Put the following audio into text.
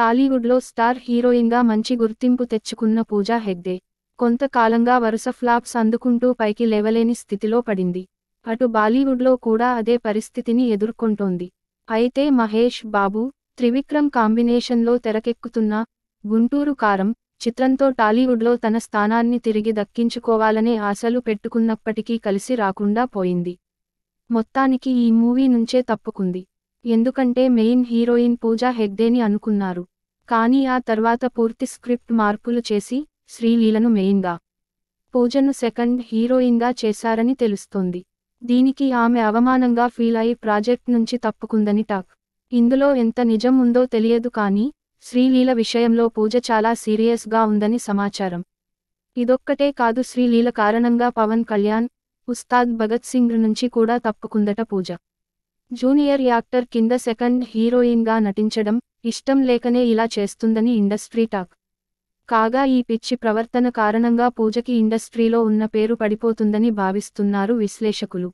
టాలీవుడ్లో స్టార్ హీరోయిన్గా మంచి గుర్తింపు తెచ్చుకున్న పూజా హెగ్డే కొంతకాలంగా వరుస ఫ్లాప్స్ అందుకుంటూ పైకి లేవలేని స్థితిలో పడింది అటు బాలీవుడ్లో కూడా అదే పరిస్థితిని ఎదుర్కొంటోంది అయితే మహేష్ బాబు త్రివిక్రమ్ కాంబినేషన్లో తెరకెక్కుతున్న గుంటూరు కారం చిత్రంతో టాలీవుడ్లో తన స్థానాన్ని తిరిగి దక్కించుకోవాలనే ఆశలు పెట్టుకున్నప్పటికీ కలిసి రాకుండా పోయింది మొత్తానికి ఈ మూవీ నుంచే తప్పుకుంది ఎందుకంటే మెయిన్ హీరోయిన్ పూజా హెగ్డేని అనుకున్నారు కానీ ఆ తర్వాత పూర్తి స్క్రిప్ట్ మార్పులు చేసి శ్రీలీలను మెయిన్గా పూజను సెకండ్ హీరోయిన్గా చేశారని తెలుస్తోంది దీనికి ఆమె అవమానంగా ఫీల్ అయి ప్రాజెక్ట్ నుంచి తప్పుకుందని టాక్ ఇందులో ఎంత నిజం ఉందో తెలియదు కానీ శ్రీలీల విషయంలో పూజ చాలా సీరియస్గా ఉందని సమాచారం ఇదొక్కటే కాదు శ్రీలీల కారణంగా పవన్ కళ్యాణ్ ఉస్తాద్ భగత్ సింగ్ నుంచి కూడా తప్పుకుందట పూజ జూనియర్ యాక్టర్ కింద సెకండ్ హీరోయిన్గా నటించడం ఇష్టం లేకనే ఇలా చేస్తుందని ఇండస్ట్రీ టాక్ కాగా ఈ పిచ్చి ప్రవర్తన కారణంగా పూజకి ఇండస్ట్రీలో ఉన్న పేరు పడిపోతుందని భావిస్తున్నారు విశ్లేషకులు